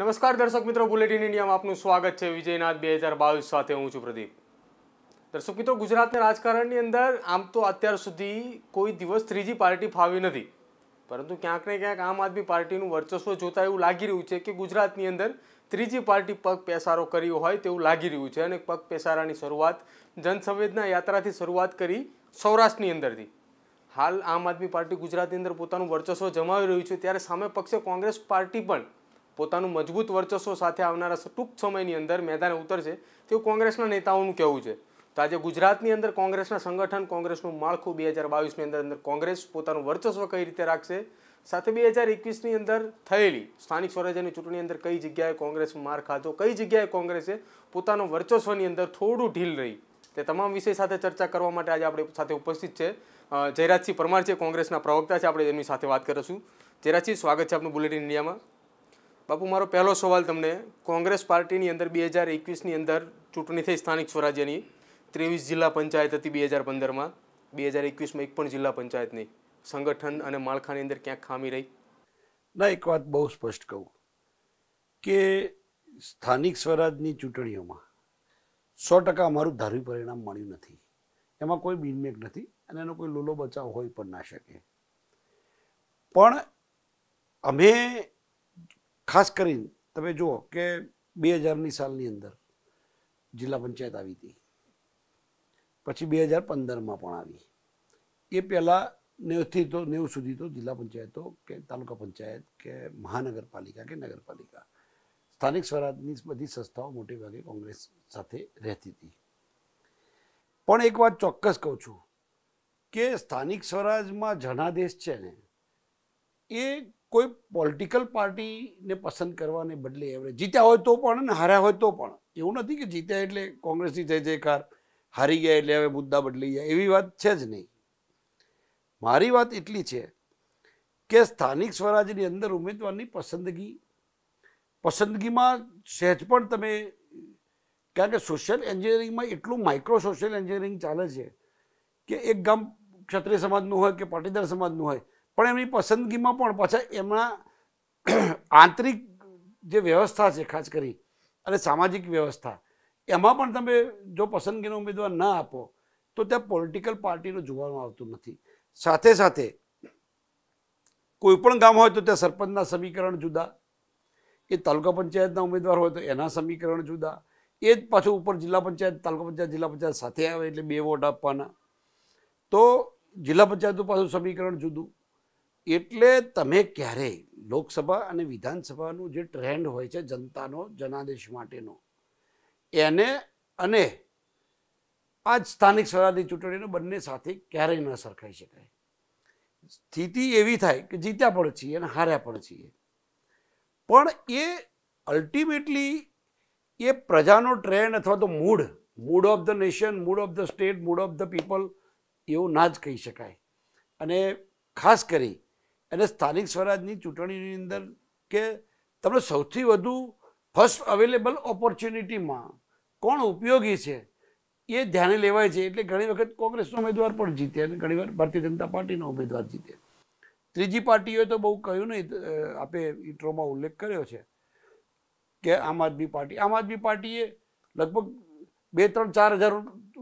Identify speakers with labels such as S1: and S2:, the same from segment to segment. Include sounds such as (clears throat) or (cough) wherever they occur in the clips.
S1: નમસ્કાર દર્શક મિત્રો બુલેટિન ઇન્ડિયામાં આપનું સ્વાગત છે વિજયનાથ બે હજાર બાવીસ સાથે હું છું પ્રદીપ દર્શક મિત્રો ગુજરાતના રાજકારણની અંદર આમ તો અત્યાર સુધી કોઈ દિવસ ત્રીજી પાર્ટી ફાવી નથી પરંતુ ક્યાંક ને ક્યાંક આમ આદમી પાર્ટીનું વર્ચસ્વ જોતા એવું લાગી રહ્યું છે કે ગુજરાતની અંદર ત્રીજી પાર્ટી પગ પેસારો કર્યો હોય તેવું લાગી રહ્યું છે અને પગ પેસારાની શરૂઆત જનસંવેદના યાત્રાથી શરૂઆત કરી સૌરાષ્ટ્રની અંદરથી હાલ આમ આદમી પાર્ટી ગુજરાતની અંદર પોતાનું વર્ચસ્વ જમાવી રહ્યું છે ત્યારે સામે પક્ષે કોંગ્રેસ પાર્ટી પણ પોતાનું મજબૂત વર્ચસ્વ સાથે આવનારા ટૂંક સમયની અંદર મેદાને ઉતરશે તેવું કોંગ્રેસના નેતાઓનું કહેવું છે તો આજે ગુજરાતની અંદર કોંગ્રેસના સંગઠન કોંગ્રેસનું માળખું બે હજાર બાવીસની અંદર અંદર કોંગ્રેસ પોતાનું વર્ચસ્વ કઈ રીતે રાખશે સાથે બે હજાર એકવીસની અંદર થયેલી સ્થાનિક સ્વરાજ્યની ચૂંટણી અંદર કઈ જગ્યાએ કોંગ્રેસ માર ખાધો કઈ જગ્યાએ કોંગ્રેસે પોતાનો વર્ચસ્વની અંદર થોડું ઢીલ રહી તે તમામ વિષય સાથે ચર્ચા કરવા માટે આજે આપણે સાથે ઉપસ્થિત છે જયરાજસિંહ પરમાર છે કોંગ્રેસના પ્રવક્તા છે આપણે એમની સાથે વાત કરીશું જયરાજસિંહ સ્વાગત છે આપનું બુલેટિન ઇન્ડિયામાં બાપુ મારો પહેલો સવાલ તમને કોંગ્રેસ પાર્ટીની અંદર બે હજાર એકવીસની અંદર ચૂંટણી થઈ સ્થાનિક સ્વરાજ્યની ત્રેવીસ જિલ્લા પંચાયત હતી બે હજાર પંદરમાં બે હજાર એકવીસમાં એક પણ જિલ્લા પંચાયત નહીં સંગઠન અને માળખાની અંદર ક્યાંક ખામી રહી
S2: ના એક વાત બહુ સ્પષ્ટ કહું કે સ્થાનિક સ્વરાજની ચૂંટણીઓમાં સો ટકા અમારું ધાર્યું પરિણામ મળ્યું નથી એમાં કોઈ બિનમેક નથી અને એનો કોઈ લોલો બચાવ હોય પણ ના શકે પણ અમે ખાસ કરીને તમે જુઓ કે બે હજારની સાલની અંદર જિલ્લા પંચાયત આવી હતી પછી બે હજાર પંદરમાં પણ આવી એ પહેલાં નેવથી તો નેવું સુધી તો જિલ્લા પંચાયતો કે તાલુકા પંચાયત કે મહાનગરપાલિકા કે નગરપાલિકા સ્થાનિક સ્વરાજની બધી સંસ્થાઓ મોટે ભાગે કોંગ્રેસ સાથે રહેતી હતી પણ એક વાત ચોક્કસ કહું છું કે સ્થાનિક સ્વરાજમાં જનાદેશ છે ને એ કોઈ પોલિટિકલ પાર્ટીને પસંદ કરવાને બદલે એવરેજ જીત્યા હોય તો પણ અને હાર્યા હોય તો પણ એવું નથી કે જીત્યા એટલે કોંગ્રેસની જય જયકાર હારી ગયા એટલે હવે મુદ્દા બદલી ગયા એવી વાત છે જ નહીં મારી વાત એટલી છે કે સ્થાનિક સ્વરાજની અંદર ઉમેદવારની પસંદગી પસંદગીમાં સહેજ પણ તમે કારણ કે સોશિયલ એન્જિનિયરિંગમાં એટલું માઇક્રો સોશિયલ એન્જિનિયરિંગ ચાલે છે કે એક ગામ ક્ષત્રિય સમાજનું હોય કે પાટીદાર સમાજનું હોય પણ એમની પસંદગીમાં પણ પાછા એમના (clears throat) આંતરિક જે વ્યવસ્થા છે ખાસ કરી અને સામાજિક વ્યવસ્થા એમાં પણ તમે જો પસંદગીનો ઉમેદવાર ન આપો તો ત્યાં પોલિટિકલ પાર્ટીનું જોવામાં આવતું નથી સાથે સાથે કોઈ પણ ગામ હોય તો ત્યાં સરપંચના સમીકરણ જુદા એ તાલુકા પંચાયતના ઉમેદવાર હોય તો એના સમીકરણ જુદા એ જ પાછું ઉપર જિલ્લા પંચાયત તાલુકા પંચાયત જિલ્લા પંચાયત સાથે આવે એટલે બે વોટ આપવાના તો જિલ્લા પંચાયતનું પાછું સમીકરણ જુદું એટલે તમે ક્યારેય લોકસભા અને વિધાનસભાનું જે ટ્રેન્ડ હોય છે જનતાનો જનાદેશ માટેનો એને અને આ સ્થાનિક સ્વરાજની ચૂંટણીને બંને સાથે ક્યારેય ન સરખાઈ શકાય સ્થિતિ એવી થાય કે જીત્યા પણ છીએ અને હાર્યા પણ છીએ પણ એ અલ્ટિમેટલી એ પ્રજાનો ટ્રેન્ડ અથવા તો mood mood of the nation mood of the state mood of the people એવું ના જ કહી શકાય અને ખાસ કરી અને સ્થાનિક સ્વરાજની ચૂંટણીની અંદર કે તમને સૌથી વધુ ફર્સ્ટ અવેલેબલ ઓપોર્ચ્યુનિટીમાં કોણ ઉપયોગી છે એ ધ્યાને લેવાય છે એટલે ઘણી વખત કોંગ્રેસનો ઉમેદવાર પણ જીતે અને ઘણીવાર ભારતીય જનતા પાર્ટીનો ઉમેદવાર જીતે ત્રીજી પાર્ટીઓએ તો બહુ કહ્યું નહીં આપે ઇટ્રોમાં ઉલ્લેખ કર્યો છે કે આમ આદમી પાર્ટી આમ આદમી પાર્ટીએ લગભગ બે ત્રણ ચાર હજાર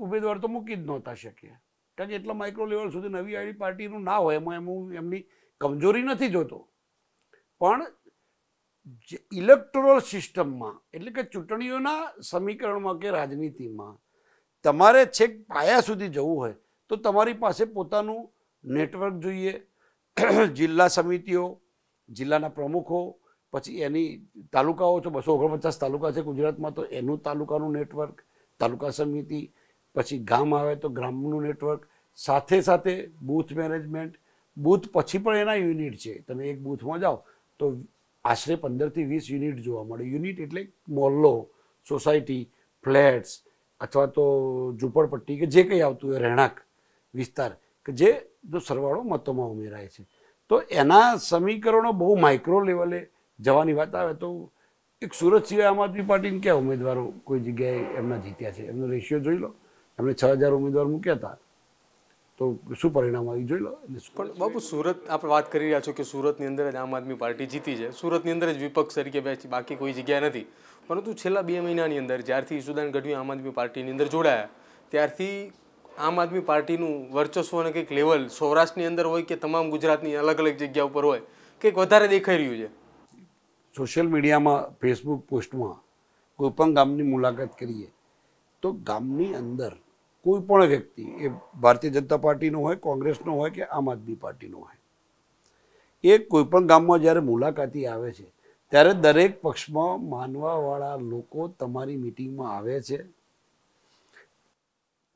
S2: ઉમેદવાર તો મૂકી જ નહોતા શક્યા કારણ કે એટલા માઇક્રો લેવલ સુધી નવી આઈડી પાર્ટીનું ના હોય એમાં એમ એમની કમજોરી નથી જોતો પણ ઇલેક્ટોરલ સિસ્ટમમાં એટલે કે ચૂંટણીઓના સમીકરણમાં કે રાજનીતિમાં તમારે છેક પાયા સુધી જવું હોય તો તમારી પાસે પોતાનું નેટવર્ક જોઈએ જિલ્લા સમિતિઓ જિલ્લાના પ્રમુખો પછી એની તાલુકાઓ છો બસો ઓગણપચાસ તાલુકા છે ગુજરાતમાં તો એનું તાલુકાનું નેટવર્ક તાલુકા સમિતિ પછી ગામ આવે તો ગ્રામનું નેટવર્ક સાથે સાથે બૂથ મેનેજમેન્ટ બૂથ પછી પણ એના યુનિટ છે તમે એક બૂથમાં જાઓ તો આશરે પંદરથી વીસ યુનિટ જોવા મળે યુનિટ એટલે મોલ્લો સોસાયટી ફ્લેટ્સ અથવા તો ઝૂંપડપટ્ટી કે જે કંઈ આવતું હોય રહેણાંક વિસ્તાર કે જે જો સરવાળો મતોમાં ઉમેરાય છે તો એના સમીકરણો બહુ માઇક્રો લેવલે જવાની વાત આવે તો એક સુરત સિવાય આમ આદમી પાર્ટીને ક્યાં ઉમેદવારો કોઈ જગ્યાએ એમના જીત્યા છે એમનો રેશિયો જોઈ લો એમણે છ હજાર ઉમેદવાર મૂક્યા હતા તો શું પરિણામ આવી જોઈ લો પણ
S1: બાબુ સુરત આપણે વાત કરી રહ્યા છો કે સુરતની અંદર જ આમ આદમી પાર્ટી જીતી છે સુરતની અંદર જ વિપક્ષ તરીકે બેસી બાકી કોઈ જગ્યા નથી પરંતુ છેલ્લા બે મહિનાની અંદર જ્યારથી ઈસુદાન ગઢવી આમ આદમી પાર્ટીની અંદર જોડાયા ત્યારથી આમ આદમી પાર્ટીનું વર્ચસ્વ અને કંઈક લેવલ સૌરાષ્ટ્રની અંદર હોય કે તમામ ગુજરાતની અલગ અલગ જગ્યા ઉપર હોય કંઈક વધારે દેખાઈ રહ્યું છે
S2: સોશિયલ મીડિયામાં ફેસબુક પોસ્ટમાં કોઈ પણ ગામની મુલાકાત કરીએ તો ગામની અંદર કોઈ પણ વ્યક્તિ એ ભારતીય જનતા પાર્ટીનો હોય કોંગ્રેસનો હોય કે આમ આદમી પાર્ટીનો હોય એ કોઈપણ ગામમાં જ્યારે મુલાકાતી આવે છે ત્યારે દરેક પક્ષમાં માનવાવાળા લોકો તમારી મિટિંગમાં આવે છે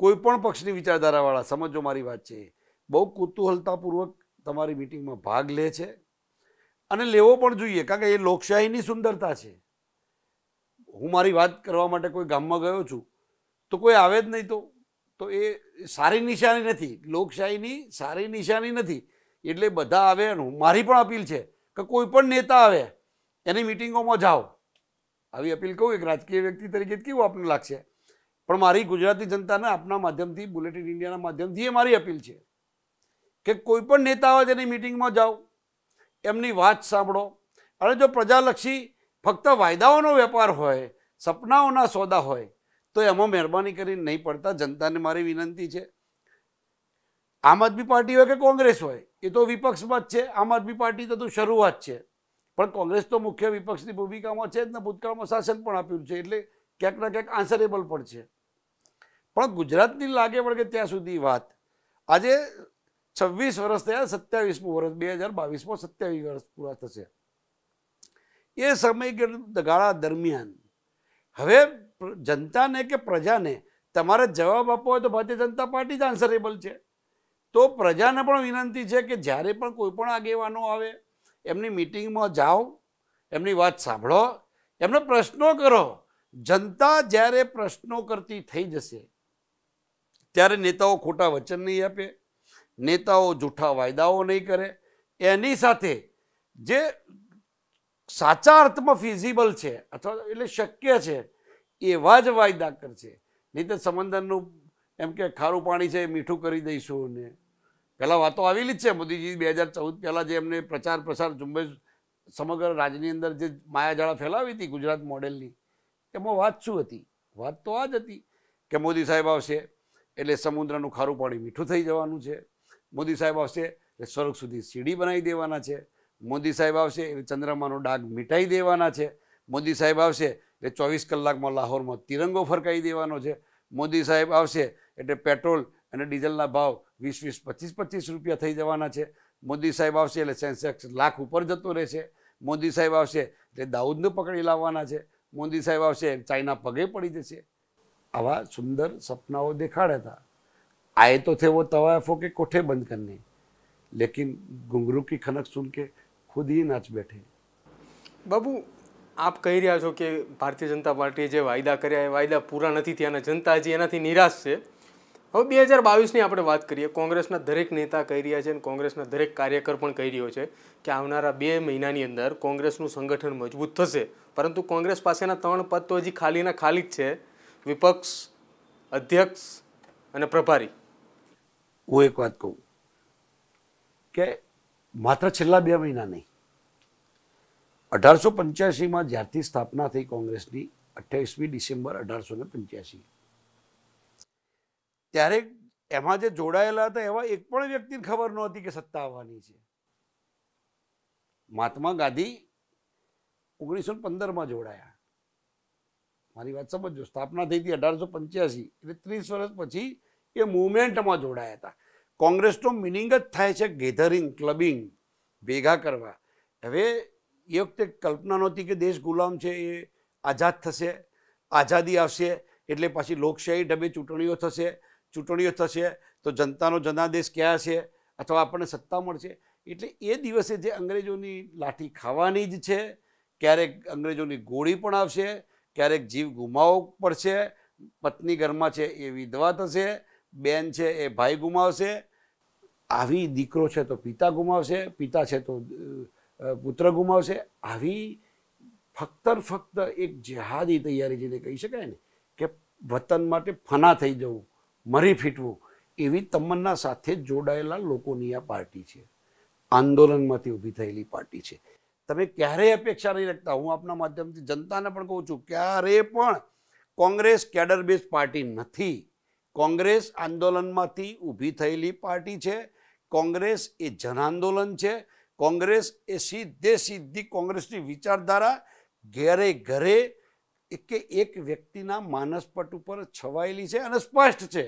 S2: કોઈ પણ પક્ષની વિચારધારાવાળા સમજો મારી વાત છે બહુ કુતૂહલતાપૂર્વક તમારી મિટિંગમાં ભાગ લે છે અને લેવો પણ જોઈએ કારણ કે એ લોકશાહીની સુંદરતા છે હું મારી વાત કરવા માટે કોઈ ગામમાં ગયો છું તો કોઈ આવે જ નહીં તો તો એ સારી નિશાની નથી લોકશાહીની સારી નિશાની નથી એટલે બધા આવે મારી પણ અપીલ છે કે કોઈ પણ નેતા આવે એની મિટિંગોમાં જાઓ આવી અપીલ કહું એક રાજકીય વ્યક્તિ તરીકે કેવું આપને લાગશે પણ મારી ગુજરાતી જનતાને આપના માધ્યમથી બુલેટિન ઇન્ડિયાના માધ્યમથી એ મારી અપીલ છે કે કોઈ પણ નેતા આવે તેની મિટિંગમાં જાઓ એમની વાત સાંભળો અને જો પ્રજાલક્ષી ફક્ત વાયદાઓનો વેપાર હોય સપનાઓના સોદા હોય તો એમાં મહેરબાની કરીને નહીં પડતા જનતાને મારી વિનંતી છે આમ આદમી પાર્ટી હોય કે કોંગ્રેસ હોય એ તો વિપક્ષમાં જ છે આમ આદમી પાર્ટી તો શરૂઆત છે પણ કોંગ્રેસ તો મુખ્ય વિપક્ષની ભૂમિકામાં છે જ ને ભૂતકાળમાં શાસન પણ આપ્યું છે એટલે ક્યાંક ના ક્યાંક આન્સરેબલ પણ છે પણ ગુજરાતની લાગે વળગે ત્યાં સુધી વાત આજે છવ્વીસ વર્ષ થયા સત્યાવીસમું વર્ષ બે હજાર બાવીસમાં સત્યાવીસ વર્ષ પૂરા થશે એ સમયગાળા દરમિયાન હવે જનતાને કે પ્રજાને તમારે જવાબ આપવો હોય તો ભારતીય જનતા પાર્ટી જ આન્સરેબલ છે તો પ્રજાને પણ વિનંતી છે કે જ્યારે પણ કોઈ પણ આગેવાનો આવે એમની મિટિંગમાં જાઓ એમની વાત સાંભળો એમને પ્રશ્નો કરો જનતા જ્યારે પ્રશ્નો કરતી થઈ જશે ત્યારે નેતાઓ ખોટા વચન નહીં આપે નેતાઓ જૂઠા વાયદાઓ નહીં કરે એની સાથે જે સાચા અર્થમાં ફિઝિબલ છે અથવા એટલે શક્ય છે એવા જ વાયદા કરશે નહીં તો સમંદરનું એમ કે ખારું પાણી છે એ મીઠું કરી દઈશું ને પહેલાં વાતો આવેલી જ છે મોદીજી બે હજાર ચૌદ પહેલાં જે એમને પ્રચાર પ્રસાર ઝુંબેશ સમગ્ર રાજ્યની અંદર જે માયાજાળા ફેલાવી હતી ગુજરાત મોડેલની એમાં વાત શું હતી વાત તો આ જ હતી કે મોદી સાહેબ આવશે એટલે સમુદ્રનું ખારું પાણી મીઠું થઈ જવાનું છે મોદી સાહેબ આવશે એટલે સ્વર્ગ સુધી સીડી બનાવી દેવાના છે મોદી સાહેબ આવશે એટલે ચંદ્રમાનો ડાઘ મીટાઈ દેવાના છે મોદી સાહેબ આવશે એટલે ચોવીસ કલાકમાં લાહોરમાં તિરંગો ફરકાવી દેવાનો છે મોદી સાહેબ આવશે એટલે પેટ્રોલ અને ડીઝલના ભાવ વીસ વીસ પચીસ પચીસ રૂપિયા થઈ જવાના છે મોદી સાહેબ આવશે એટલે સેન્સેક્સ લાખ ઉપર જતો રહેશે મોદી સાહેબ આવશે એટલે દાઉદને પકડી લાવવાના છે મોદી સાહેબ આવશે ચાઇના પગે પડી જશે આવા સુંદર સપનાઓ દેખાડ્યા હતા આએ તો થે વો તવાફો કે કોઠે બંધ કરને લેકિન ઘુંઘરૂ કી ખનક સુન કે ખુદ હી નાચ બેઠે
S1: બાબુ આપ કહી રહ્યા છો કે ભારતીય જનતા પાર્ટીએ જે વાયદા કર્યા એ વાયદા પૂરા નથી થયા અને જનતા હજી એનાથી નિરાશ છે હવે બે હજાર બાવીસની આપણે વાત કરીએ કોંગ્રેસના દરેક નેતા કહી રહ્યા છે અને કોંગ્રેસના દરેક કાર્યકર પણ કહી રહ્યો છે કે આવનારા બે મહિનાની અંદર કોંગ્રેસનું સંગઠન મજબૂત થશે પરંતુ કોંગ્રેસ પાસેના ત્રણ પદ તો હજી ખાલીના ખાલી જ છે વિપક્ષ અધ્યક્ષ અને પ્રભારી
S2: હું એક વાત કહું કે માત્ર છેલ્લા બે મહિના નહીં અઢારસો પંચ્યાસીમાં જ્યારથી સ્થાપના થઈ કોંગ્રેસની અઠ્યાવીસમી ડિસેમ્બર અઢારસો ને પંચ્યાસી ત્યારે એમાં જે જોડાયેલા હતા એવા એક પણ વ્યક્તિને ખબર નહોતી કે સત્તા આવવાની છે મહાત્મા ગાંધી ઓગણીસો પંદરમાં જોડાયા મારી વાત સમજો સ્થાપના થઈ હતી અઢારસો પંચ્યાસી એટલે ત્રીસ વર્ષ પછી એ મુવમેન્ટમાં જોડાયા હતા કોંગ્રેસનો મિનિંગ જ થાય છે ગેધરિંગ ક્લબિંગ ભેગા કરવા હવે એ વખતે કલ્પના નહોતી કે દેશ ગુલામ છે એ આઝાદ થશે આઝાદી આવશે એટલે પાછી લોકશાહી ઢબે ચૂંટણીઓ થશે ચૂંટણીઓ થશે તો જનતાનો જનાદેશ ક્યાં છે અથવા આપણને સત્તા મળશે એટલે એ દિવસે જે અંગ્રેજોની લાઠી ખાવાની જ છે ક્યારેક અંગ્રેજોની ગોળી પણ આવશે ક્યારેક જીવ ગુમાવવો પડશે પત્ની ઘરમાં છે એ વિધવા થશે બેન છે એ ભાઈ ગુમાવશે આવી દીકરો છે તો પિતા ગુમાવશે પિતા છે તો પુત્ર ગુમાવશે આવી ફક્ત ફક્ત એક જેહાદી તૈયારી જેને કહી શકાય ને કે વતન માટે ફના થઈ જવું મરી ફીટવું એવી તમન્ના સાથે જોડાયેલા લોકોની આ પાર્ટી છે આંદોલનમાંથી ઊભી થયેલી પાર્ટી છે તમે ક્યારેય અપેક્ષા નહીં રાખતા હું આપના માધ્યમથી જનતાને પણ કહું છું ક્યારેય પણ કોંગ્રેસ કેડર બેઝ પાર્ટી નથી કોંગ્રેસ આંદોલનમાંથી ઊભી થયેલી પાર્ટી છે કોંગ્રેસ એ જનાંદોલન છે કોંગ્રેસ એ સીધે સીધી કોંગ્રેસની વિચારધારા ઘરે ઘરે કે એક વ્યક્તિના માનસપટ ઉપર છવાયેલી છે અને સ્પષ્ટ છે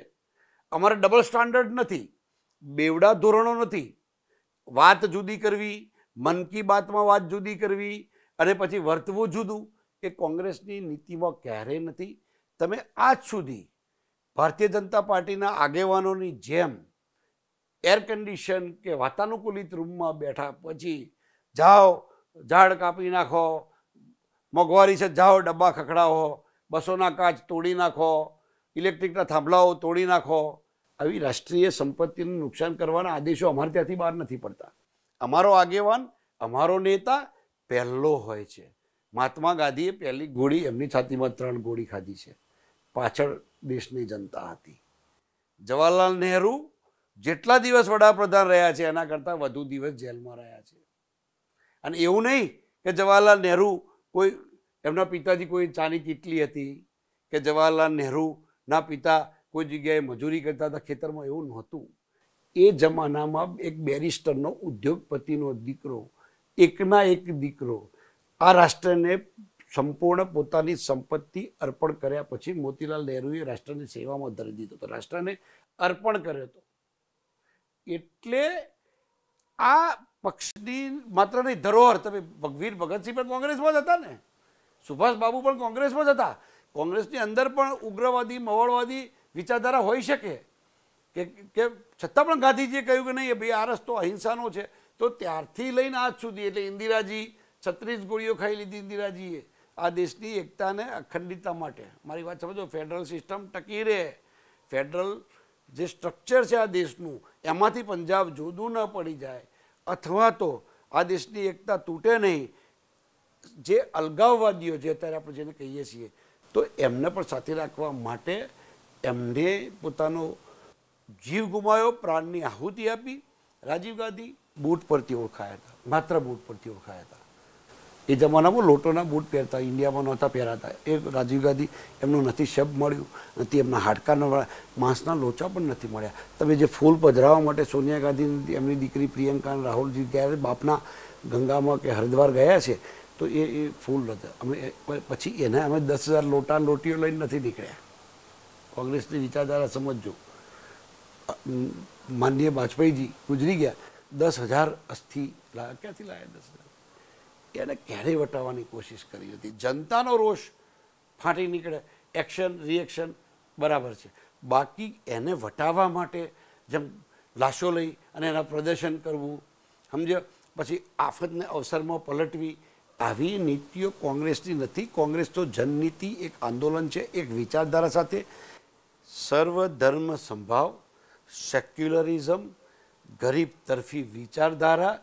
S2: અમારે ડબલ સ્ટાન્ડર્ડ નથી બેવડા ધોરણો નથી વાત જુદી કરવી મન કી બાતમાં વાત જુદી કરવી અને પછી વર્તવું જુદું એ કોંગ્રેસની નીતિમાં ક્યારેય નથી તમે આજ સુધી ભારતીય જનતા પાર્ટીના આગેવાનોની જેમ એર કન્ડિશન કે વાતાનુકૂલિત રૂમમાં બેઠા પછી જાઓ ઝાડ કાપી નાખો મોંઘવારી છે જાઓ ડબ્બા ખખડાવો બસોના કાચ તોડી નાખો ઇલેક્ટ્રિકના થાંભલાઓ તોડી નાખો આવી રાષ્ટ્રીય સંપત્તિનું નુકસાન કરવાના આદેશો અમારે ત્યાંથી બહાર નથી પડતા અમારો આગેવાન અમારો નેતા પહેલો હોય છે મહાત્મા ગાંધીએ પહેલી ગોળી એમની છાતીમાં ત્રણ ગોળી ખાધી છે પાછળ દેશની જનતા હતી જવાહરલાલ નહેરુ જેટલા દિવસ વડાપ્રધાન રહ્યા છે એના કરતાં વધુ દિવસ જેલમાં રહ્યા છે અને એવું નહીં કે જવાહરલાલ નહેરુ કોઈ એમના પિતાજી કોઈ ચાની કીટલી હતી કે જવાહરલાલ નહેરુના પિતા કોઈ જગ્યાએ મજૂરી કરતા હતા ખેતરમાં એવું નહોતું એ જમાનામાં એક બેરિસ્ટરનો ઉદ્યોગપતિનો દીકરો એકના એક દીકરો આ રાષ્ટ્રને સંપૂર્ણ પોતાની સંપત્તિ અર્પણ કર્યા પછી મોતીલાલ નહેરુએ રાષ્ટ્રની સેવામાં ધરી દીધો હતો રાષ્ટ્રને અર્પણ કર્યો હતો એટલે આ પક્ષની માત્ર નહીં ધરોહર તમે ભગવીર ભગતસિંહ પણ કોંગ્રેસમાં જ હતા ને સુભાષબાબુ પણ કોંગ્રેસમાં જ હતા કોંગ્રેસની અંદર પણ ઉગ્રવાદી મવળવાદી વિચારધારા હોઈ શકે કે કે છતાં પણ ગાંધીજીએ કહ્યું કે નહીં ભાઈ આ રસ્તો અહિંસાનો છે તો ત્યારથી લઈને આજ સુધી એટલે ઇન્દિરાજી છત્રીસ ગોળીઓ ખાઈ લીધી ઇન્દિરાજીએ આ દેશની એકતાને અખંડિતતા માટે મારી વાત સમજો ફેડરલ સિસ્ટમ ટકી રહે ફેડરલ જે સ્ટ્રક્ચર છે આ દેશનું એમાંથી પંજાબ જુદું ન પડી જાય અથવા તો આ દેશની એકતા તૂટે નહીં જે અલગાવવાદીઓ જે અત્યારે આપણે જેને કહીએ છીએ તો એમને પણ સાથે રાખવા માટે એમને પોતાનો જીવ ગુમાયો પ્રાણની આહુતિ આપી રાજીવ ગાંધી બૂટ પરથી ઓળખાયા હતા માત્ર બૂટ પરથી ઓળખાયા હતા એ જમાનામાં લોટોના બૂટ પહેરતા ઇન્ડિયામાં નહોતા પહેરાતા એ રાજીવ ગાંધી એમનું નથી શબ મળ્યું નથી એમના હાડકાના મળ્યા માંસના લોચા પણ નથી મળ્યા તમે જે ફૂલ પધરાવવા માટે સોનિયા ગાંધી એમની દીકરી પ્રિયંકા અને રાહુલજી ત્યારે બાપના ગંગામાં કે હરિદ્વાર ગયા છે તો એ એ ફૂલ હતા અમે પછી એને અમે દસ હજાર લોટા લોટીઓ લઈને નથી નીકળ્યા કોંગ્રેસની વિચારધારા સમજજો માનનીય વાજપેયીજી ગુજરી ગયા દસ હજાર અસ્થિ ક્યાંથી લાયા દસ હજાર એને ક્યારેય વટાવવાની કોશિશ કરી હતી જનતાનો રોષ ફાટી નીકળે એક્શન રિએક્શન બરાબર છે બાકી એને વટાવવા માટે જેમ લાશો લઈ અને એના પ્રદર્શન કરવું સમજો પછી આફતને અવસરમાં પલટવી આવી નીતિઓ કોંગ્રેસની નથી કોંગ્રેસ તો જનનીતિ એક આંદોલન છે એક વિચારધારા સાથે સર્વધર્મ સંભાવ સેક્યુલરિઝમ ગરીબ તરફી વિચારધારા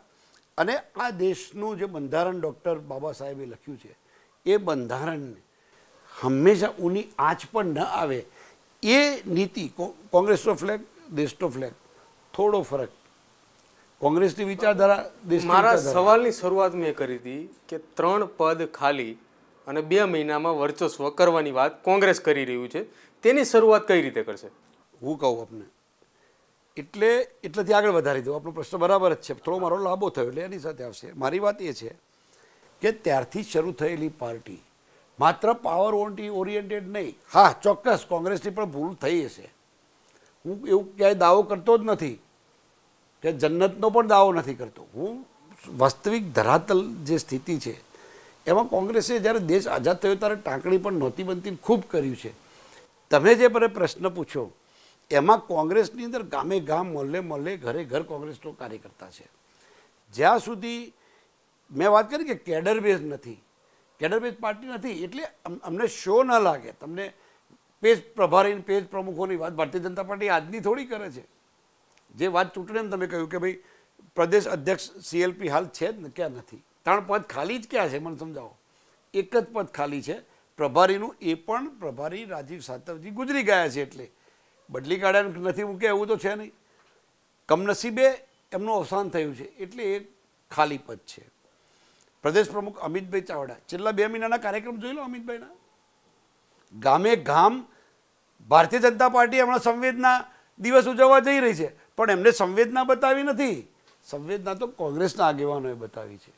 S2: અને આ દેશનું જે બંધારણ ડૉક્ટર બાબા સાહેબે લખ્યું છે એ બંધારણને હંમેશા ઊની આંચ પણ ન આવે એ નીતિ કોંગ્રેસનો ફ્લેગ દેશનો ફ્લેગ થોડો ફરક કોંગ્રેસની વિચારધારા દેશ મારા
S1: સવાલની શરૂઆત મેં કરી હતી કે ત્રણ પદ ખાલી અને બે મહિનામાં વર્ચસ્વ કરવાની વાત કોંગ્રેસ કરી રહ્યું છે તેની શરૂઆત કઈ રીતે કરશે હું કહું આપને એટલે એટલેથી આગળ વધારી દઉં
S2: આપણો પ્રશ્ન બરાબર જ છે થોડો મારો લાંબો થયો એટલે એની સાથે આવશે મારી વાત એ છે કે ત્યારથી શરૂ થયેલી પાર્ટી માત્ર પાવર ઓન્ટી ઓરિએન્ટેડ નહીં હા ચોક્કસ કોંગ્રેસની પણ ભૂલ થઈ હશે હું એવું ક્યાંય દાવો કરતો જ નથી કે જન્નતનો પણ દાવો નથી કરતો હું વાસ્તવિક ધરાતલ જે સ્થિતિ છે એમાં કોંગ્રેસે જ્યારે દેશ આઝાદ થયો ત્યારે ટાંકણી પણ નહોતી બનતી ખૂબ કર્યું છે તમે જે મને પ્રશ્ન પૂછ્યો એમાં કોંગ્રેસની અંદર ગામે ગામ મોહલ્લે મોહલ્લે ઘરે ઘર કોંગ્રેસનો કાર્યકર્તા છે જ્યાં સુધી મેં વાત કરી કે કેડર બેઝ નથી કેડર બેઝ પાર્ટી નથી એટલે અમને શો ન લાગે તમને પેજ પ્રભારી પેજ પ્રમુખોની વાત ભારતીય જનતા પાર્ટી આજની થોડી કરે છે જે વાત ચૂંટણીને તમે કહ્યું કે ભાઈ પ્રદેશ અધ્યક્ષ સીએલપી હાલ છે જ ક્યાં નથી ત્રણ પદ ખાલી જ ક્યાં છે મને સમજાવો એક જ પદ ખાલી છે પ્રભારીનું એ પણ પ્રભારી રાજીવ સાતવજી ગુજરી ગયા છે એટલે બદલી કાઢ્યા નથી મૂકે એવું તો છે નહીં કમનસીબે એમનું અવસાન થયું છે એટલે એ ખાલી પદ છે પ્રદેશ પ્રમુખ અમિતભાઈ ચાવડા છેલ્લા બે મહિનાના કાર્યક્રમ જોઈ લો અમિતભાઈના ગામે ગામ ભારતીય જનતા પાર્ટી હમણાં સંવેદના દિવસ ઉજવવા જઈ રહી છે પણ એમને સંવેદના બતાવી નથી સંવેદના તો કોંગ્રેસના આગેવાનોએ બતાવી છે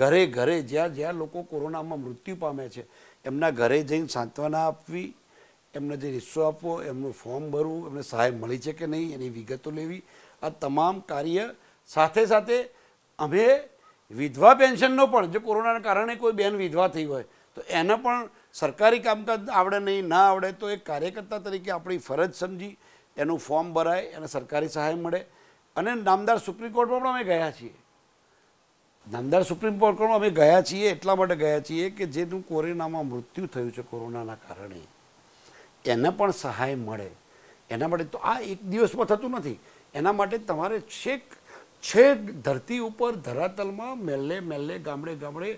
S2: ઘરે ઘરે જ્યાં જ્યાં લોકો કોરોનામાં મૃત્યુ પામે છે એમના ઘરે જઈને સાંત્વના આપવી એમને જે હિસ્સો આપવો એમનું ફોર્મ ભરવું એમને સહાય મળી છે કે નહીં એની વિગતો લેવી આ તમામ કાર્ય સાથે સાથે અમે વિધવા પેન્શનનો પણ જો કોરોનાના કારણે કોઈ બેન વિધવા થઈ હોય તો એને પણ સરકારી કામકાજ આવડે નહીં ના આવડે તો એ કાર્યકર્તા તરીકે આપણી ફરજ સમજી એનું ફોર્મ ભરાય એને સરકારી સહાય મળે અને નામદાર સુપ્રીમ કોર્ટમાં પણ અમે ગયા છીએ નામદાર સુપ્રીમ કોર્ટમાં અમે ગયા છીએ એટલા માટે ગયા છીએ કે જેનું કોરોનામાં મૃત્યુ થયું છે કોરોનાના કારણે એને પણ સહાય મળે એના માટે તો આ એક દિવસમાં થતું નથી એના માટે તમારે છેક છેક ધરતી ઉપર ધરાતલમાં મેલ્લે મેલ્લે ગામડે ગામડે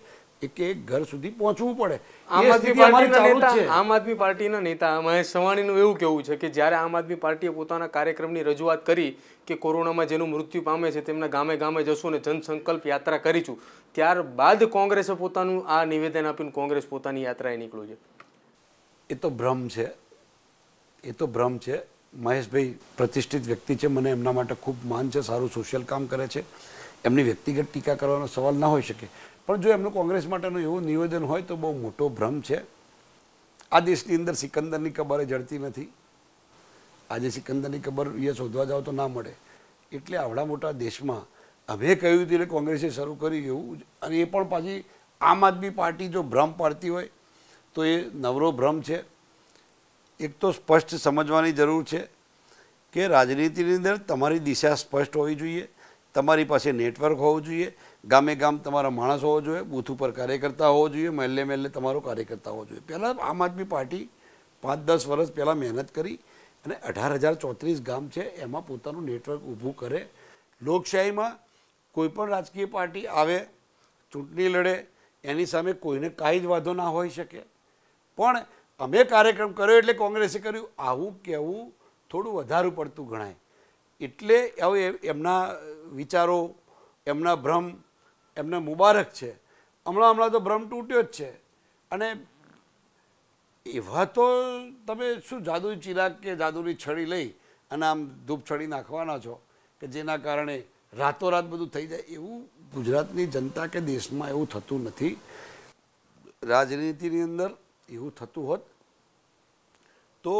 S2: એક એક ઘર સુધી પહોંચવું પડે
S1: આમ આદમી પાર્ટીના નેતા આમ આદમી પાર્ટીના નેતા મહેશ સવાણીનું એવું કહેવું છે કે જ્યારે આમ આદમી પાર્ટીએ પોતાના કાર્યક્રમની રજૂઆત કરી કે કોરોનામાં જેનું મૃત્યુ પામે છે તેમના ગામે ગામે જશું અને જનસંકલ્પ યાત્રા કરીશું ત્યારબાદ કોંગ્રેસે પોતાનું આ નિવેદન આપીને કોંગ્રેસ પોતાની યાત્રાએ નીકળ્યું
S2: છે એ તો ભ્રમ છે એ તો ભ્રમ છે મહેશભાઈ પ્રતિષ્ઠિત વ્યક્તિ છે મને એમના માટે ખૂબ માન છે સારું સોશિયલ કામ કરે છે એમની વ્યક્તિગત ટીકા કરવાનો સવાલ ના હોઈ શકે પણ જો એમનું કોંગ્રેસ માટેનું એવું નિવેદન હોય તો બહુ મોટો ભ્રમ છે આ દેશની અંદર સિકંદરની કબર જડતી નથી આજે સિકંદરની કબર એ શોધવા જાઓ તો ના મળે એટલે આવડા મોટા દેશમાં અમે કહ્યું હતું એટલે કોંગ્રેસે શરૂ કરી એવું અને એ પણ પાછી આમ આદમી પાર્ટી જો ભ્રમ પાડતી હોય તો એ નવરો ભ્રમ છે એક તો સ્પષ્ટ સમજવાની જરૂર છે કે રાજનીતિની અંદર તમારી દિશા સ્પષ્ટ હોવી જોઈએ તમારી પાસે નેટવર્ક હોવું જોઈએ ગામે ગામ તમારા માણસ હોવો જોઈએ બૂથ ઉપર કાર્યકર્તા હોવો જોઈએ મહેલ્લે મહેલ્લે તમારો કાર્યકર્તા હોવો જોઈએ પહેલાં આમ આદમી પાર્ટી પાંચ દસ વર્ષ પહેલાં મહેનત કરી અને અઢાર હજાર ચોત્રીસ ગામ છે એમાં પોતાનું નેટવર્ક ઊભું કરે લોકશાહીમાં કોઈપણ રાજકીય પાર્ટી આવે ચૂંટણી લડે એની સામે કોઈને કાંઈ જ વાંધો ના હોઈ શકે પણ અમે કાર્યક્રમ કર્યો એટલે કોંગ્રેસે કર્યું આવું કહેવું થોડું વધારું પડતું ગણાય એટલે હવે એમના વિચારો એમના ભ્રમ એમને મુબારક છે હમણાં હમણાં તો ભ્રમ તૂટ્યો જ છે અને એવા તો તમે શું જાદુ ચિરાગ કે જાદુની છડી લઈ અને આમ ધૂપ છડી નાખવાના છો કે જેના કારણે રાતોરાત બધું થઈ જાય એવું ગુજરાતની જનતા કે દેશમાં એવું થતું નથી રાજનીતિની અંદર એવું થતું હોત તો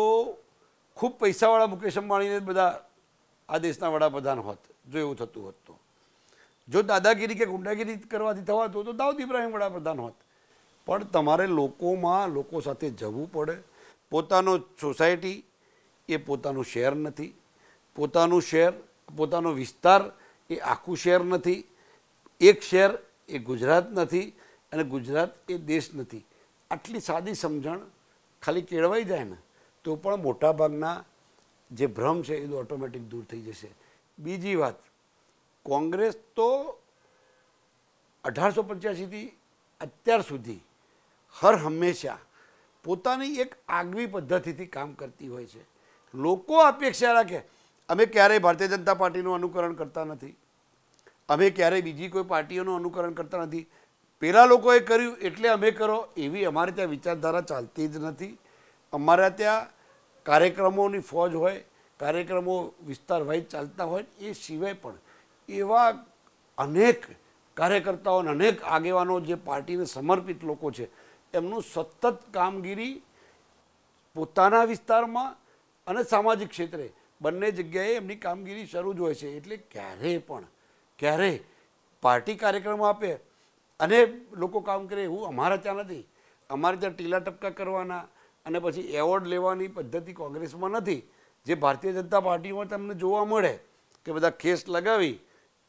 S2: ખૂબ પૈસાવાળા મુકેશ અંબાણીને બધા આ દેશના વડાપ્રધાન હોત જો એવું થતું હોત તો જો દાદાગીરી કે ગુંડાગીરી કરવાથી થવાતું તો દાઉદ ઇબ્રાહીમ વડાપ્રધાન હોત પણ તમારે લોકોમાં લોકો સાથે જવું પડે પોતાનો સોસાયટી એ પોતાનું શહેર નથી પોતાનું શહેર પોતાનો વિસ્તાર એ આખું શહેર નથી એક શહેર એ ગુજરાત નથી અને ગુજરાત એ દેશ નથી આટલી સાદી સમજણ ખાલી કેળવાઈ જાય ને તો પણ મોટાભાગના જે ભ્રમ છે એ ઓટોમેટિક દૂર થઈ જશે બીજી વાત કોંગ્રેસ તો અઢારસો પંચ્યાસીથી અત્યાર સુધી હર હંમેશા પોતાની એક આગવી પદ્ધતિથી કામ કરતી હોય છે લોકો અપેક્ષા રાખે અમે ક્યારેય ભારતીય જનતા પાર્ટીનું અનુકરણ કરતા નથી અમે ક્યારેય બીજી કોઈ પાર્ટીઓનું અનુકરણ કરતા નથી પેલા લોકોએ કર્યું એટલે અમે કરો એવી અમારે ત્યાં વિચારધારા ચાલતી જ નથી અમારા ત્યાં કાર્યક્રમોની ફોજ હોય કાર્યક્રમો વિસ્તાર વાઇઝ ચાલતા હોય એ સિવાય પણ એવા અનેક કાર્યકર્તાઓ અને અનેક આગેવાનો જે પાર્ટીને સમર્પિત લોકો છે એમનું સતત કામગીરી પોતાના વિસ્તારમાં અને સામાજિક ક્ષેત્રે બંને જગ્યાએ એમની કામગીરી શરૂ જ હોય છે એટલે ક્યારેય પણ ક્યારેય પાર્ટી કાર્યક્રમ આપે અને લોકો કામ કરે એવું અમારા ત્યાં નથી અમારે ત્યાં ટીલા ટપકા કરવાના અને પછી એવોર્ડ લેવાની પદ્ધતિ કોંગ્રેસમાં નથી જે ભારતીય જનતા પાર્ટીમાં તમને જોવા મળે કે બધા કેસ લગાવી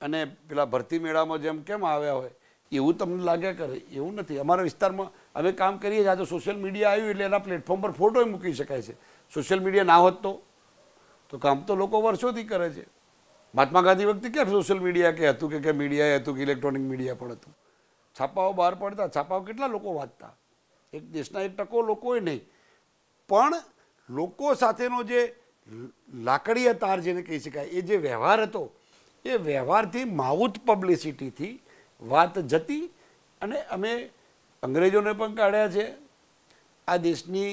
S2: અને પેલા ભરતી મેળામાં જેમ કેમ આવ્યા હોય એવું તમને લાગ્યા કરે એવું નથી અમારા વિસ્તારમાં અમે કામ કરીએ છીએ આ તો સોશિયલ મીડિયા આવ્યું એટલે એના પ્લેટફોર્મ પર ફોટો મૂકી શકાય છે સોશિયલ મીડિયા ના હોત તો તો કામ તો લોકો વર્ષોથી કરે છે મહાત્મા ગાંધી વખતે કેમ સોશિયલ મીડિયા કે હતું કે મીડિયા હતું કે ઇલેક્ટ્રોનિક મીડિયા પણ હતું છાપાઓ બહાર પડતા છાપાઓ કેટલા લોકો વાંચતા એક દેશના એક ટકો લોકોએ નહીં પણ લોકો સાથેનો જે લાકડીય તાર જેને કહી શકાય એ જે વ્યવહાર હતો એ વ્યવહારથી માઉથ પબ્લિસિટીથી વાત જતી અને અમે અંગ્રેજોને પણ કાઢ્યા છે આ દેશની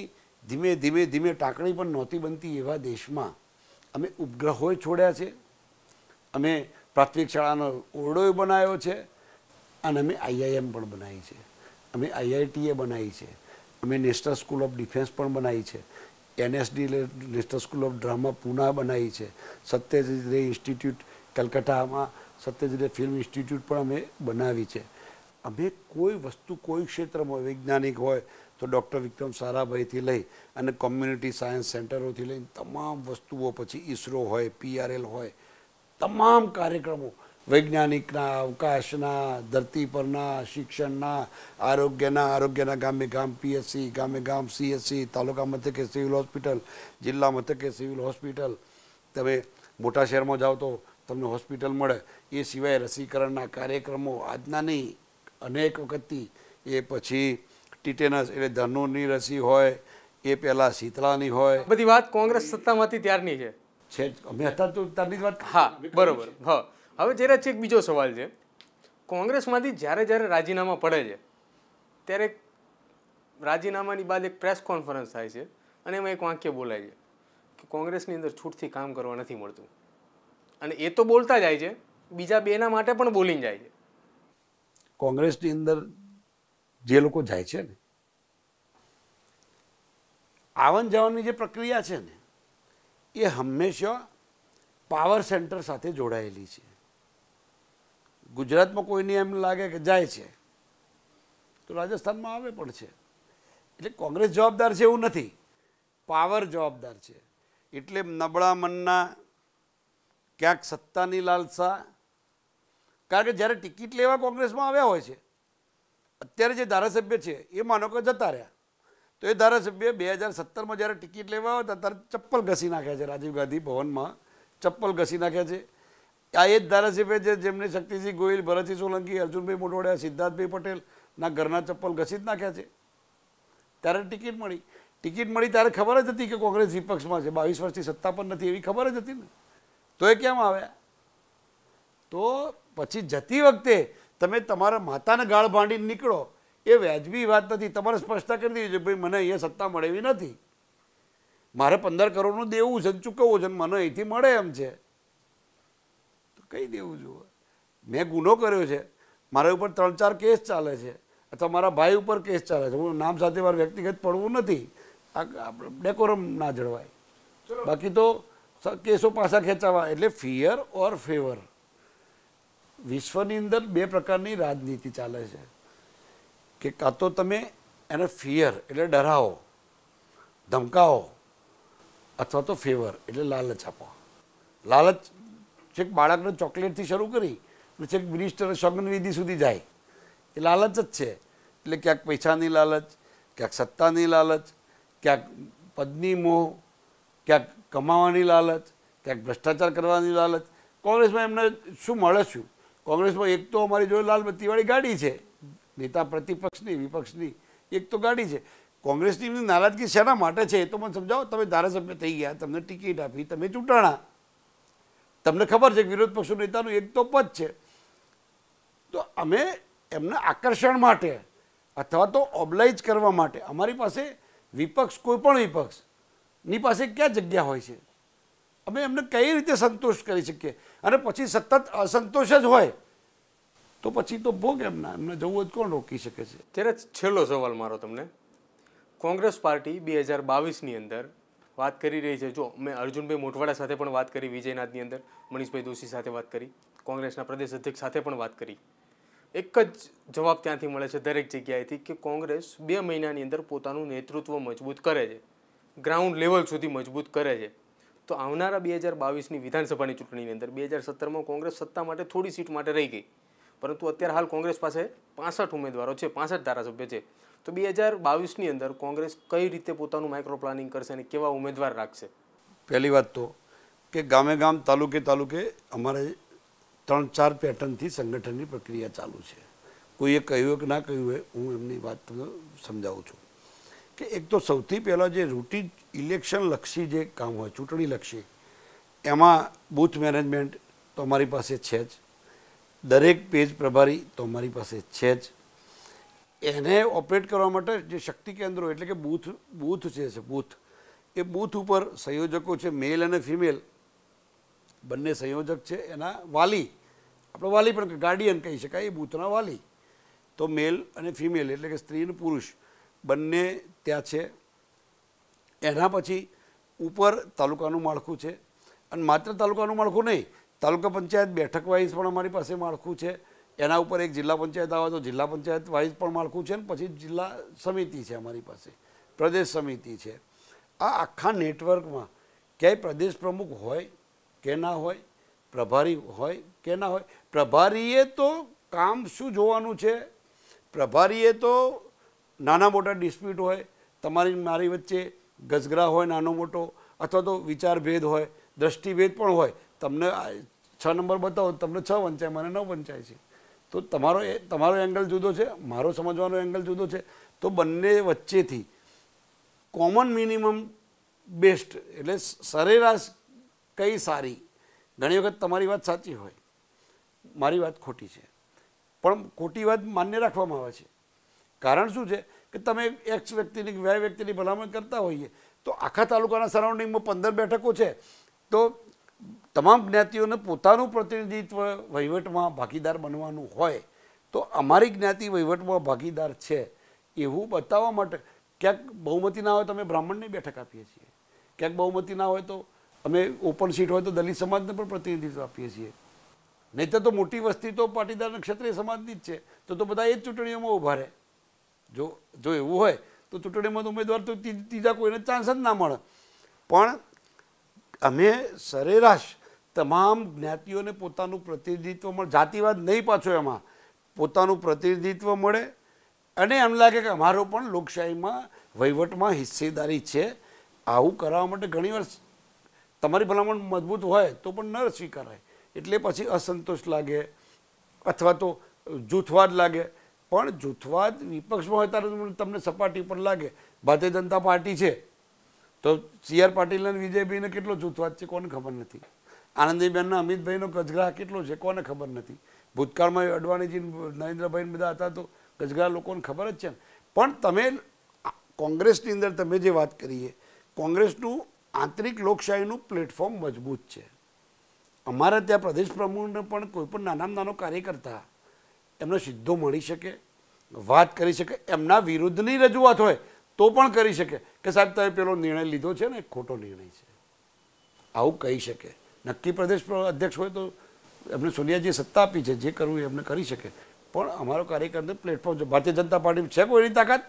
S2: ધીમે ધીમે ધીમે ટાંકણી પણ નહોતી બનતી એવા દેશમાં અમે ઉપગ્રહોએ છોડ્યા છે અમે પ્રાથમિક શાળાનો ઓરડોય બનાવ્યો છે અને અમે આઈઆઈએમ પણ બનાવી છે અમે આઈઆઈટીએ બનાવી છે અમે નેશનલ સ્કૂલ ઓફ ડિફેન્સ પણ બનાવી છે NSD national school of drama Pune બનાવી છે સત્યજીત રે ઇન્સ્ટિટ્યૂટ કલકત્તામાં સત્યજીત રે ફિલ્મ ઇન્સ્ટિટ્યૂટ પણ અમે બનાવી છે અમે કોઈ વસ્તુ કોઈ ક્ષેત્રમાં વૈજ્ઞાનિક હોય તો ડૉક્ટર વિક્રમ સારાભાઈથી લઈ અને કોમ્યુનિટી સાયન્સ સેન્ટરોથી લઈને તમામ વસ્તુઓ પછી ઇસરો હોય પીઆરએલ હોય તમામ કાર્યક્રમો વૈજ્ઞાનિકના અવકાશના ધરતી પરના શિક્ષણના આરોગ્યના આરોગ્યના ગામે ગામ પીએસસી ગામે ગામ સીએચસી તાલુકા મથકે સિવિલ હોસ્પિટલ જિલ્લા મથકે સિવિલ હોસ્પિટલ તમે મોટા શહેરમાં જાઓ તો તમને હોસ્પિટલ મળે એ સિવાય રસીકરણના કાર્યક્રમો આજના નહીં અનેક વખતથી એ પછી ટીટેનસ એટલે
S1: ધનુની રસી હોય એ પહેલાં શીતળાની હોય બધી વાત કોંગ્રેસ સત્તામાંથી ત્યારની છે છે અમે અત્યારે તો ત્યારની વાત હા બરોબર હા હવે જરાજ એક બીજો સવાલ છે કોંગ્રેસમાંથી જ્યારે જ્યારે રાજીનામા પડે છે ત્યારે રાજીનામાની બાદ એક પ્રેસ કોન્ફરન્સ થાય છે અને એમાં એક વાક્ય બોલાય છે કે કોંગ્રેસની અંદર છૂટથી કામ કરવા નથી મળતું અને એ તો બોલતા જાય છે બીજા બેના માટે પણ બોલીને જાય છે
S2: કોંગ્રેસની અંદર જે લોકો જાય છે ને આવન જવાની જે પ્રક્રિયા છે ને એ હંમેશા પાવર સેન્ટર સાથે જોડાયેલી છે ગુજરાતમાં કોઈને એમ લાગે કે જાય છે તો રાજસ્થાનમાં આવે પણ છે એટલે કોંગ્રેસ જવાબદાર છે એવું નથી પાવર જવાબદાર છે એટલે નબળા મનના ક્યાંક સત્તાની લાલસા કારણ કે જ્યારે ટિકિટ લેવા કોંગ્રેસમાં આવ્યા હોય છે અત્યારે જે ધારાસભ્ય છે એ માનો કે જતા રહ્યા તો એ ધારાસભ્ય બે હજાર સત્તરમાં જ્યારે ટિકિટ લેવા આવતા ત્યારે ચપ્પલ ઘસી નાખ્યા છે રાજીવ ગાંધી ભવનમાં ચપ્પલ ઘસી નાખ્યા છે આ એ જ ધારાસભ્ય છે જેમણે શક્તિસિંહ ગોહિલ ભરતસિંહ સોલંકી અર્જુનભાઈ મોઢવાડિયા સિદ્ધાર્થભાઈ પટેલના ઘરના ચપ્પલ ઘસી જ નાખ્યા છે ત્યારે ટિકિટ મળી ટિકિટ મળી ત્યારે ખબર જ હતી કે કોંગ્રેસ વિપક્ષમાં છે બાવીસ વર્ષથી સત્તા પણ નથી એવી ખબર જ હતી ને તો એ કેમ આવ્યા તો પછી જતી વખતે તમે તમારા માતાને ગાળ ભાંડીને નીકળો એ વ્યાજબી વાત નથી તમારે સ્પષ્ટતા કરી દીધી છે ભાઈ મને અહીંયા સત્તા મળેવી નથી મારે પંદર કરોડનું દેવું છે ચૂકવવું છે મને અહીંથી મળે એમ છે કહી દેવું જોઈએ મેં ગુનો કર્યો છે મારા ઉપર ત્રણ ચાર કેસ ચાલે છે અથવા મારા ભાઈ ઉપર કેસ ચાલે છે હું નામ સાથે મારે વ્યક્તિગત પડવું નથી આ ડેકોરમ ના જળવાય બાકી તો કેસો પાછા ખેંચાવા એટલે ફિયર ઓર ફેવર વિશ્વની અંદર બે પ્રકારની રાજનીતિ ચાલે છે કે કાં તો તમે એને ફિયર એટલે ડરાવો ધમકાવો અથવા તો ફેવર એટલે લાલચ આપો લાલચ છેક બાળકને ચોકલેટથી શરૂ કરી છેક મિનિસ્ટર વિધિ સુધી જાય એ લાલચ જ છે એટલે ક્યાંક પૈસાની લાલચ ક્યાંક સત્તાની લાલચ ક્યાંક પદની મોહ ક્યાંક કમાવાની લાલચ ક્યાંક ભ્રષ્ટાચાર કરવાની લાલચ કોંગ્રેસમાં એમને શું મળે શું કોંગ્રેસમાં એક તો અમારી જોડે લાલબત્તીવાળી ગાડી છે નેતા પ્રતિપક્ષની વિપક્ષની એક તો ગાડી છે કોંગ્રેસની નારાજગી શેના માટે છે એ તો મને સમજાવો તમે ધારાસભ્ય થઈ ગયા તમને ટિકિટ આપી તમે ચૂંટાણા તમને ખબર છે કે વિરોધ પક્ષો નેતાનું એક તો પદ છે તો અમે એમને આકર્ષણ માટે અથવા તો ઓબ્લાઇજ કરવા માટે અમારી પાસે વિપક્ષ કોઈ પણ વિપક્ષની પાસે ક્યાં જગ્યા હોય છે અમે એમને કઈ રીતે સંતોષ કરી શકીએ અને પછી સતત અસંતોષ જ હોય તો પછી તો ભોગ એમના એમને જવું જ કોણ રોકી શકે છે
S1: ત્યારે છેલ્લો સવાલ મારો તમને કોંગ્રેસ પાર્ટી બે હજાર બાવીસની અંદર વાત કરી રહી છે જો મેં અર્જુનભાઈ મોટવાડા સાથે પણ વાત કરી વિજયનાથની અંદર મનીષભાઈ દોશી સાથે વાત કરી કોંગ્રેસના પ્રદેશ અધ્યક્ષ સાથે પણ વાત કરી એક જ જવાબ ત્યાંથી મળે છે દરેક જગ્યાએથી કે કોંગ્રેસ બે મહિનાની અંદર પોતાનું નેતૃત્વ મજબૂત કરે છે ગ્રાઉન્ડ લેવલ સુધી મજબૂત કરે છે તો આવનારા બે હજાર બાવીસની વિધાનસભાની ચૂંટણીની અંદર બે હજાર સત્તરમાં કોંગ્રેસ સત્તા માટે થોડી સીટ માટે રહી ગઈ પરંતુ અત્યારે હાલ કોંગ્રેસ પાસે પાસઠ ઉમેદવારો છે પાસઠ ધારાસભ્ય છે તો બે હજાર બાવીસની અંદર કોંગ્રેસ કઈ રીતે પોતાનું માઇક્રો પ્લાનિંગ કરશે અને કેવા ઉમેદવાર રાખશે
S2: પહેલી વાત તો કે ગામે ગામ તાલુકે તાલુકે અમારે ત્રણ ચાર પેટર્નથી સંગઠનની પ્રક્રિયા ચાલુ છે કોઈએ કહ્યું કે ના કહ્યું હોય હું એમની વાત તમને સમજાવું છું કે એક તો સૌથી પહેલાં જે રૂટીન ઇલેક્શનલક્ષી જે કામ હોય ચૂંટણીલક્ષી એમાં બૂથ મેનેજમેન્ટ તો અમારી પાસે છે જ દરેક પેજ પ્રભારી તો અમારી પાસે છે જ એને ઓપરેટ કરવા માટે જે શક્તિ કેન્દ્રો એટલે કે બૂથ બૂથ છે બૂથ એ બૂથ ઉપર સંયોજકો છે મેલ અને ફિમેલ બંને સંયોજક છે એના વાલી આપણે વાલી પણ ગાર્ડિયન કહી શકાય એ બૂથના વાલી તો મેલ અને ફિમેલ એટલે કે સ્ત્રી અને પુરુષ બંને ત્યાં છે એના પછી ઉપર તાલુકાનું માળખું છે અને માત્ર તાલુકાનું માળખું નહીં તાલુકા પંચાયત બેઠક વાઇઝ પણ અમારી પાસે માળખું છે એના ઉપર એક જિલ્લા પંચાયત આવે તો જિલ્લા પંચાયત વાઇઝ પણ માળખું છે ને પછી જિલ્લા સમિતિ છે અમારી પાસે પ્રદેશ સમિતિ છે આ આખા નેટવર્કમાં ક્યાંય પ્રદેશ પ્રમુખ હોય કે ના હોય પ્રભારી હોય કે ના હોય પ્રભારીએ તો કામ શું જોવાનું છે પ્રભારીએ તો નાના મોટા ડિસ્પ્યુટ હોય તમારી મારી વચ્ચે ગજગરા હોય નાનો મોટો અથવા તો વિચારભેદ હોય દ્રષ્ટિભેદ પણ હોય તમને છ નંબર બતાવો તમને છ વંચાય મને નવ વંચાય છે તો તમારો એ તમારો એંગલ જુદો છે મારો સમજવાનો એંગલ જુદો છે તો બંને વચ્ચેથી કોમન મિનિમમ બેસ્ટ એટલે સરેરાશ કઈ સારી ઘણી વખત તમારી વાત સાચી હોય મારી વાત ખોટી છે પણ ખોટી વાત માન્ય રાખવામાં આવે છે કારણ શું છે કે તમે એક્સ વ્યક્તિની વાય વ્યક્તિની ભલામણ કરતા હોઈએ તો આખા તાલુકાના સરાઉન્ડિંગમાં પંદર બેઠકો છે તો તમામ જ્ઞાતિઓને પોતાનું પ્રતિનિધિત્વ વહીવટમાં ભાગીદાર બનવાનું હોય તો અમારી જ્ઞાતિ વહીવટમાં ભાગીદાર છે એવું બતાવવા માટે ક્યાંક બહુમતી ના હોય તો અમે બ્રાહ્મણને બેઠક આપીએ છીએ ક્યાંક બહુમતી ના હોય તો અમે ઓપન સીટ હોય તો દલિત સમાજને પણ પ્રતિનિધિત્વ આપીએ છીએ નહીં તો મોટી વસ્તી તો પાટીદાર અને સમાજની જ છે તો તો બધા એ જ ચૂંટણીઓમાં ઊભા રહે જો જો એવું હોય તો ચૂંટણીમાં તો ઉમેદવાર તો ત્રીજા કોઈને ચાન્સ જ ના મળે પણ અમે સરેરાશ તમામ જ્ઞાતિઓને પોતાનું પ્રતિનિધિત્વ મળે જાતિવાદ નહીં પાછો એમાં પોતાનું પ્રતિનિધિત્વ મળે અને એમ લાગે કે અમારો પણ લોકશાહીમાં વહીવટમાં હિસ્સેદારી છે આવું કરાવવા માટે ઘણીવાર તમારી ભલામણ મજબૂત હોય તો પણ ન સ્વીકારાય એટલે પછી અસંતોષ લાગે અથવા તો જૂથવાદ લાગે પણ જૂથવાદ વિપક્ષમાં હોય ત્યારે તમને સપાટી પર લાગે ભારતીય જનતા પાર્ટી છે તો સી આર પાટીલ અને વિજયભાઈને કેટલો જૂથવાદ છે કોને ખબર નથી આનંદીબેનના અમિતભાઈનો ગજગરા કેટલો છે કોને ખબર નથી ભૂતકાળમાં અડવાણીજી નરેન્દ્રભાઈ બધા હતા તો ગજગરા લોકોને ખબર જ છે પણ તમે કોંગ્રેસની અંદર તમે જે વાત કરીએ કોંગ્રેસનું આંતરિક લોકશાહીનું પ્લેટફોર્મ મજબૂત છે અમારા ત્યાં પ્રદેશ પ્રમુખને પણ કોઈપણ નાનામાં નાનો કાર્યકર્તા એમનો સીધો મળી શકે વાત કરી શકે એમના વિરુદ્ધની રજૂઆત હોય તો પણ કરી શકે કે સાહેબ તમે પેલો નિર્ણય લીધો છે ને ખોટો નિર્ણય છે આવું કહી શકે નક્કી પ્રદેશ અધ્યક્ષ હોય તો એમને સોનિયાજીએ સત્તા આપી છે જે કરવું એ એમને કરી શકે પણ અમારો કાર્યકરને પ્લેટફોર્મ છે ભારતીય જનતા પાર્ટી છે કોઈની તાકાત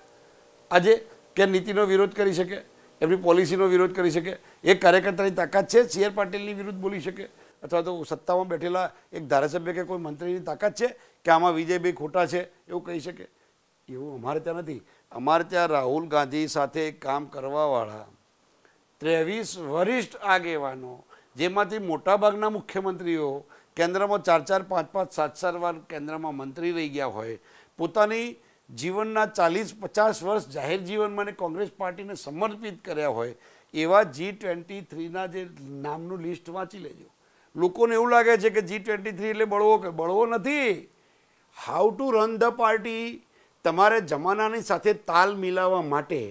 S2: આજે કે નીતિનો વિરોધ કરી શકે એમની પોલિસીનો વિરોધ કરી શકે એક કાર્યકર્તાની તાકાત છે સી આર પાટીલની વિરુદ્ધ બોલી શકે અથવા તો સત્તામાં બેઠેલા એક ધારાસભ્ય કે કોઈ મંત્રીની તાકાત છે કે આમાં વિજયભાઈ ખોટા છે એવું કહી શકે એવું અમારે ત્યાં નથી અમારે ત્યાં રાહુલ ગાંધી સાથે કામ કરવાવાળા ત્રેવીસ વરિષ્ઠ આગેવાનો જેમાંથી મોટાભાગના મુખ્યમંત્રીઓ કેન્દ્રમાં ચાર ચાર પાંચ પાંચ સાત સાત વાર કેન્દ્રમાં મંત્રી રહી ગયા હોય પોતાની જીવનના ચાલીસ પચાસ વર્ષ જાહેર જીવનમાં કોંગ્રેસ પાર્ટીને સમર્પિત કર્યા હોય એવા જી ટ્વેન્ટી થ્રીના જે નામનું લિસ્ટ વાંચી લેજો લોકોને એવું લાગે છે કે જી ટ્વેન્ટી થ્રી એટલે બળવો કે બળવો નથી how to run the party તમારે જમાનાની સાથે તાલ મિલાવવા માટે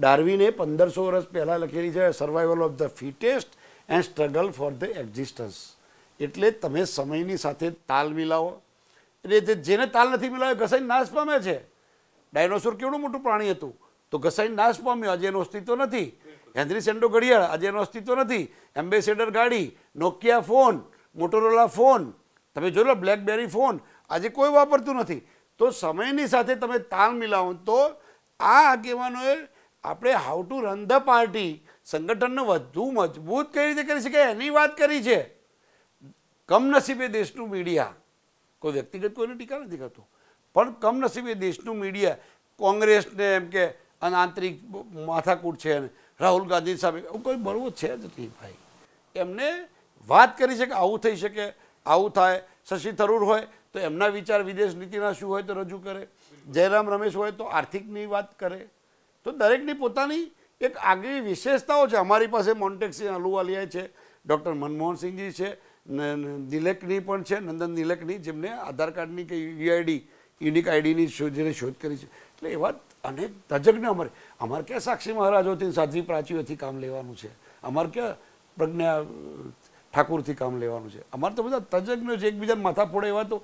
S2: ડાર્વિને પંદરસો વર્ષ પહેલાં લખેલી છે survival of the fittest and struggle for the existence એટલે તમે સમયની સાથે તાલ મિલાવો એટલે જે જેને તાલ નથી મિલાવ્યો ઘસાઈને નાશ પામે છે ડાયનોસોર કેવડું મોટું પ્રાણી હતું તો ઘસાઈને નાશ પામ્યો આજે એનું અસ્તિત્વ નથી હેનરી સેન્ડો ઘડિયાળ આજે એનું અસ્તિત્વ નથી એમ્બેસેડર ગાડી નોકિયા ફોન મોટોરોલા ફોન તમે જોઈ લો બ્લેકબેરી ફોન આજે કોઈ વાપરતું નથી તો સમયની સાથે તમે તાલ મિલાવો તો આ આગેવાનોએ આપણે how to run the party સંગઠનને વધુ મજબૂત કઈ રીતે કરી શકે એની વાત કરી છે કમનસીબે દેશનું મીડિયા કોઈ વ્યક્તિગત કોઈની ટીકા નથી કરતું પણ કમનસીબે દેશનું મીડિયા કોંગ્રેસને એમ કે આંતરિક માથાકૂટ છે અને રાહુલ ગાંધી સામે કોઈ બળવો છે જ નહીં ભાઈ એમને વાત કરી છે કે આવું થઈ શકે આવું થાય શશી થરૂર હોય તો એમના વિચાર વિદેશ નીતિના શું હોય તો રજૂ કરે જયરામ રમેશ હોય તો આર્થિકની વાત કરે તો દરેકની પોતાની એક આગવી વિશેષતાઓ છે અમારી પાસે મોન્ટેક્સી અલુવાલિયા છે ડૉક્ટર મનમોહનસિંહજી છે નિલેકની પણ છે નંદન નિલેકની જેમને આધાર કાર્ડની કે યુઆઈડી યુનિક આઈડીની જેને શોધ કરી છે એટલે એવા અનેક તજજ્ઞ અમારે અમારે ક્યાં સાક્ષી મહારાજોથી સાધ્વી પ્રાચીઓથી કામ લેવાનું છે અમારે ક્યાં પ્રજ્ઞા ઠાકુરથી કામ લેવાનું છે અમારે તો બધા તજજ્ઞ છે એકબીજાને માથા ફોડે એવા તો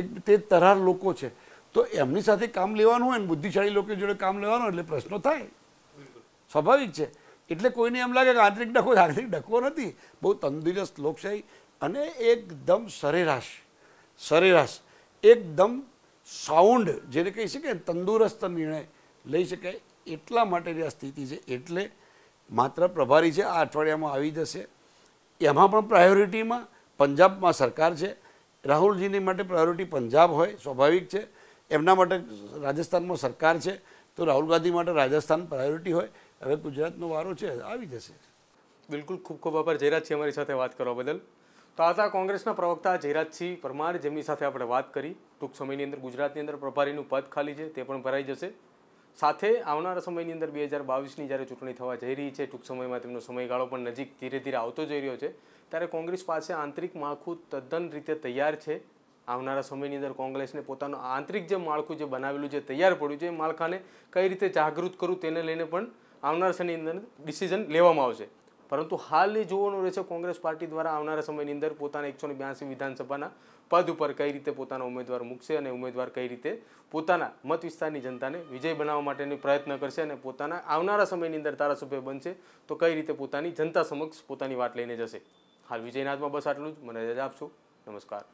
S2: એક તે તરાર લોકો છે તો એમની સાથે કામ લેવાનું હોય ને બુદ્ધિશાળી લોકો જોડે કામ લેવાનું એટલે પ્રશ્નો થાય સ્વાભાવિક છે એટલે કોઈને એમ લાગે કે આંતરિક ડખો આંતરિક ડખો નથી બહુ તંદુરસ્ત લોકશાહી અને એકદમ સરેરાશ સરેરાશ એકદમ સાઉન્ડ જેને કહી શકાય તંદુરસ્ત નિર્ણય લઈ શકાય એટલા માટેની આ સ્થિતિ છે એટલે માત્ર પ્રભારી છે આ અઠવાડિયામાં આવી જશે એમાં પણ પ્રાયોરિટીમાં પંજાબમાં સરકાર છે રાહુલજીની માટે પ્રાયોરિટી પંજાબ હોય સ્વાભાવિક છે એમના માટે રાજસ્થાનમાં સરકાર છે તો રાહુલ ગાંધી માટે રાજસ્થાન પ્રાયોરિટી હોય હવે ગુજરાતનો વારો છે આવી જશે
S1: બિલકુલ ખૂબ ખૂબ આભાર જયરાજસિંહ અમારી સાથે વાત કરવા બદલ તો આ કોંગ્રેસના પ્રવક્તા જયરાજસિંહ પરમાર જેમની સાથે આપણે વાત કરી ટૂંક સમયની અંદર ગુજરાતની અંદર પ્રભારીનું પદ ખાલી છે તે પણ ભરાઈ જશે સાથે આવનારા સમયની અંદર બે હજાર બાવીસની જ્યારે ચૂંટણી થવા જઈ રહી છે ટૂંક સમયમાં તેમનો સમયગાળો પણ નજીક ધીરે ધીરે આવતો જઈ રહ્યો છે ત્યારે કોંગ્રેસ પાસે આંતરિક માળખું તદ્દન રીતે તૈયાર છે આવનારા સમયની અંદર કોંગ્રેસને પોતાનું આંતરિક જે માળખું જે બનાવેલું જે તૈયાર પડ્યું છે એ માળખાને કઈ રીતે જાગૃત કરવું તેને લઈને પણ આવનાર સમયની અંદર ડિસિઝન લેવામાં આવશે પરંતુ હાલને જોવાનું રહેશે કોંગ્રેસ પાર્ટી દ્વારા આવનારા સમયની અંદર પોતાના એકસો ને બ્યાસી વિધાનસભાના પદ ઉપર કઈ રીતે પોતાના ઉમેદવાર મૂકશે અને ઉમેદવાર કઈ રીતે પોતાના મત વિસ્તારની જનતાને વિજય બનાવવા માટેની પ્રયત્ન કરશે અને પોતાના આવનારા સમયની અંદર ધારાસભ્ય બનશે તો કઈ રીતે પોતાની જનતા સમક્ષ પોતાની વાત લઈને જશે હાલ વિજયનાથમાં બસ આટલું જ મને રજા આપશો નમસ્કાર